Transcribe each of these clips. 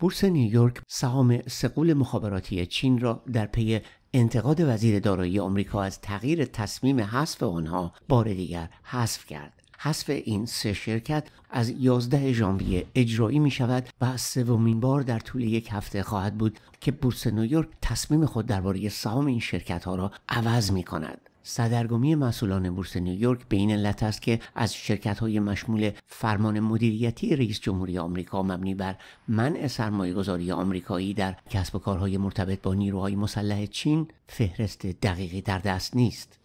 بورس نیویورک سهام سقول مخابراتی چین را در پی انتقاد وزیر دارایی آمریکا از تغییر تصمیم حذف آنها بار دیگر حذف کرد حذف این سه شرکت از 11 ژانویه اجرایی می شود و سومین بار در طول یک هفته خواهد بود که بورس نیویورک تصمیم خود درباره سهام این شرکت ها را عوض می کند. سردرگمی مسئولان بورس نیویورک به این علت است که از شرکت های مشمول فرمان مدیریتی رئیس جمهوری آمریکا مبنی بر منع سرمایهگذاری آمریکایی در کسب و کارهای مرتبط با نیروهای مسلح چین فهرست دقیقی در دست نیست.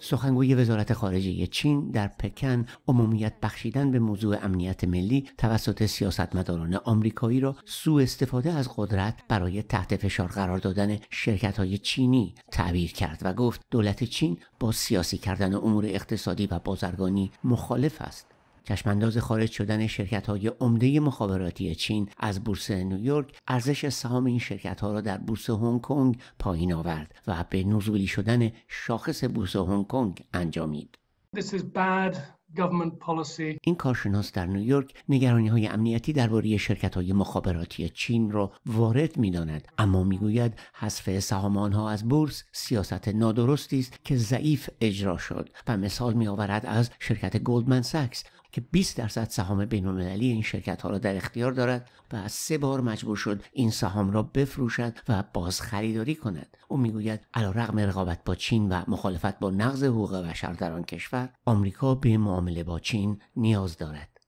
سخنگوی وزارت خارجه چین در پکن عمومیت بخشیدن به موضوع امنیت ملی توسط سیاستمداران آمریکایی را سوء استفاده از قدرت برای تحت فشار قرار دادن شرکت های چینی تعبیر کرد و گفت دولت چین با سیاسی کردن امور اقتصادی و بازرگانی مخالف است چشمانداز خارج شدن شرکت های عمده مخابراتی چین از بورس نیویورک ارزش سهام این شرکت ها را در بورس هنگ کنگ پایین آورد و به نزولی شدن شاخص بورس هنگ کنگ انجامید. This این کارشناس در نیویورک نگرانی های امنیتی درباره شرکت های مخابراتی چین را وارد می داند. اما میگوید حذف سهام آنها از بورس سیاست نادرستی است که ضعیف اجرا شد و مثال می آورد از شرکت گلدمن ساکس که 20 درصد سهام بینالمللی این شرکت ها را در اختیار دارد و از سه بار مجبور شد این سهام را بفروشد و باز خریداری کند او میگوید علیرغم رقابت با چین و مخالفت با نقض حقوق بشر در آن کشور آمریکا به معامله با چین نیاز دارد